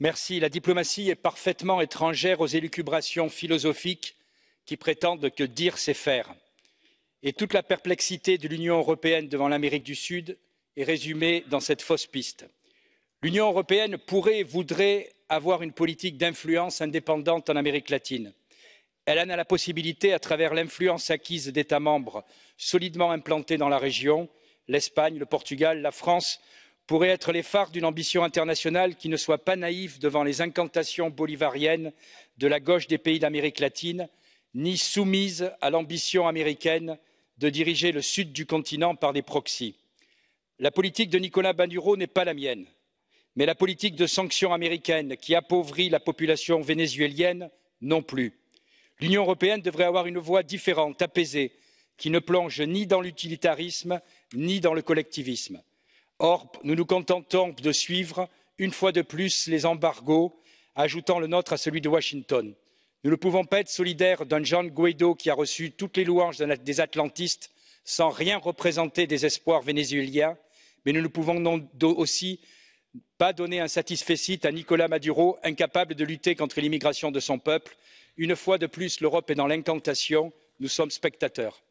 la diplomatie est parfaitement étrangère aux élucubrations philosophiques qui prétendent que dire c'est faire et toute la perplexité de l'union européenne devant l'amérique du sud est résumée dans cette fausse piste. l'union européenne pourrait et voudrait avoir une politique d'influence indépendante en amérique latine. elle en a la possibilité à travers l'influence acquise d'états membres solidement implantés dans la région l'espagne le portugal la france pourraient être les phares d'une ambition internationale qui ne soit pas naïve devant les incantations bolivariennes de la gauche des pays d'amérique latine ni soumise à l'ambition américaine de diriger le sud du continent par des proxys. la politique de Nicolas maduro n'est pas la mienne mais la politique de sanctions américaines qui appauvrit la population vénézuélienne non plus. l'union européenne devrait avoir une voix différente apaisée qui ne plonge ni dans l'utilitarisme ni dans le collectivisme or nous nous contentons de suivre une fois de plus les embargos ajoutant le nôtre à celui de washington. nous ne pouvons pas être solidaires d'un John Guaido qui a reçu toutes les louanges des atlantistes sans rien représenter des espoirs vénézuéliens mais nous ne pouvons aussi pas donner un satisfecit à Nicolas maduro incapable de lutter contre l'immigration de son peuple. une fois de plus l'europe est dans l'incantation nous sommes spectateurs.